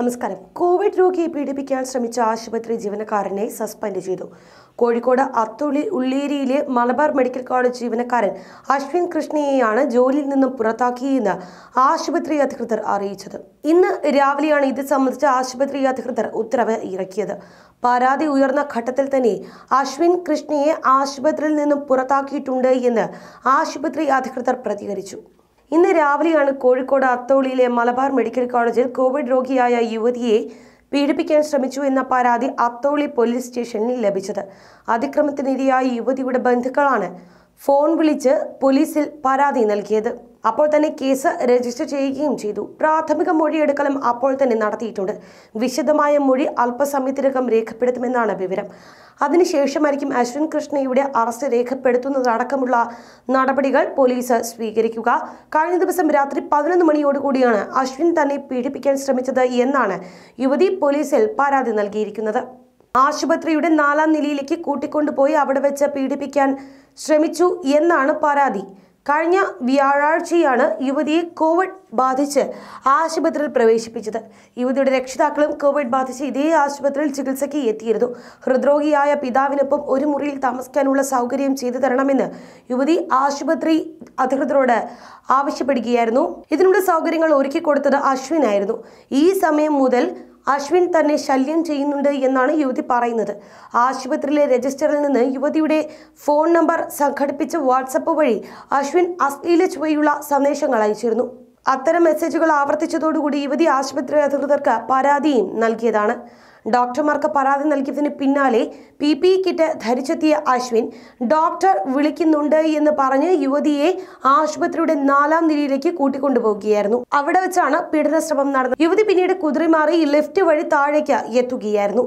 നമസ്കാരം കോവിഡ് രോഗിയെ പീഡിപ്പിക്കാൻ ശ്രമിച്ച ആശുപത്രി ജീവനക്കാരനെ സസ്പെൻഡ് ചെയ്തു കോഴിക്കോട് അത്തുള്ളി ഉള്ളേരിയിലെ മലബാർ മെഡിക്കൽ കോളേജ് ജീവനക്കാരൻ അശ്വിൻ കൃഷ്ണയെയാണ് ജോലിയിൽ നിന്നും പുറത്താക്കിയെന്ന് ആശുപത്രി അധികൃതർ അറിയിച്ചത് ഇന്ന് രാവിലെയാണ് ഇത് സംബന്ധിച്ച് ആശുപത്രി അധികൃതർ ഉത്തരവ് ഇറക്കിയത് പരാതി ഉയർന്ന ഘട്ടത്തിൽ തന്നെ അശ്വിൻ കൃഷ്ണയെ ആശുപത്രിയിൽ നിന്നും പുറത്താക്കിയിട്ടുണ്ട് എന്ന് ആശുപത്രി അധികൃതർ പ്രതികരിച്ചു ഇന്ന് രാവിലെയാണ് കോഴിക്കോട് അത്തോളിയിലെ മലബാർ മെഡിക്കൽ കോളേജിൽ കോവിഡ് രോഗിയായ യുവതിയെ പീഡിപ്പിക്കാൻ ശ്രമിച്ചു എന്ന പരാതി അത്തോളി പോലീസ് സ്റ്റേഷനിൽ ലഭിച്ചത് അതിക്രമത്തിനിരയായ യുവതിയുടെ ബന്ധുക്കളാണ് ഫോൺ വിളിച്ച് പോലീസിൽ പരാതി നൽകിയത് അപ്പോൾ തന്നെ കേസ് രജിസ്റ്റർ ചെയ്യുകയും ചെയ്തു പ്രാഥമിക മൊഴിയെടുക്കലും അപ്പോൾ തന്നെ നടത്തിയിട്ടുണ്ട് വിശദമായ മൊഴി അല്പസമയത്തിനകം രേഖപ്പെടുത്തുമെന്നാണ് വിവരം അതിനുശേഷമായിരിക്കും അശ്വിൻ കൃഷ്ണയുടെ അറസ്റ്റ് രേഖപ്പെടുത്തുന്നതടക്കമുള്ള നടപടികൾ പോലീസ് സ്വീകരിക്കുക കഴിഞ്ഞ ദിവസം രാത്രി പതിനൊന്ന് മണിയോടുകൂടിയാണ് അശ്വിൻ തന്നെ പീഡിപ്പിക്കാൻ ശ്രമിച്ചത് എന്നാണ് യുവതി പോലീസിൽ പരാതി നൽകിയിരിക്കുന്നത് ആശുപത്രിയുടെ നാലാം നിലയിലേക്ക് കൂട്ടിക്കൊണ്ടുപോയി അവിടെ വെച്ച് പീഡിപ്പിക്കാൻ ശ്രമിച്ചു എന്നാണ് പരാതി കഴിഞ്ഞ വ്യാഴാഴ്ചയാണ് യുവതിയെ കോവിഡ് ബാധിച്ച് ആശുപത്രിയിൽ പ്രവേശിപ്പിച്ചത് യുവതിയുടെ രക്ഷിതാക്കളും കോവിഡ് ബാധിച്ച് ഇതേ ആശുപത്രിയിൽ ചികിത്സയ്ക്ക് എത്തിയിരുന്നു ഹൃദ്രോഗിയായ പിതാവിനൊപ്പം ഒരു മുറിയിൽ താമസിക്കാനുള്ള സൗകര്യം ചെയ്തു തരണമെന്ന് യുവതി ആശുപത്രി അധികൃതരോട് ആവശ്യപ്പെടുകയായിരുന്നു ഇതിനുള്ള സൗകര്യങ്ങൾ ഒരുക്കി കൊടുത്തത് അശ്വിനായിരുന്നു ഈ സമയം മുതൽ അശ്വിൻ തന്നെ ശല്യം ചെയ്യുന്നുണ്ട് എന്നാണ് യുവതി പറയുന്നത് ആശുപത്രിയിലെ രജിസ്റ്ററിൽ നിന്ന് യുവതിയുടെ ഫോൺ നമ്പർ സംഘടിപ്പിച്ച വാട്സപ്പ് വഴി അശ്വിൻ അശ്ലീല ചുവയുള്ള സന്ദേശങ്ങൾ അയച്ചിരുന്നു അത്തരം മെസ്സേജുകൾ ആവർത്തിച്ചതോടുകൂടി യുവതി ആശുപത്രി അധികൃതർക്ക് പരാതിയും നൽകിയതാണ് ഡോക്ടർമാർക്ക് പരാതി നൽകിയതിന് പിന്നാലെ പി പി കിറ്റ് ധരിച്ചെത്തിയ അശ്വിൻ ഡോക്ടർ വിളിക്കുന്നുണ്ട് എന്ന് പറഞ്ഞ് യുവതിയെ ആശുപത്രിയുടെ നാലാം നിരയിലേക്ക് കൂട്ടിക്കൊണ്ടുപോകുകയായിരുന്നു അവിടെ വെച്ചാണ് പീഡനശ്രമം നടന്നത് യുവതി പിന്നീട് കുതിരിമാറി മാറി ലിഫ്റ്റ് വഴി താഴേക്ക് എത്തുകയായിരുന്നു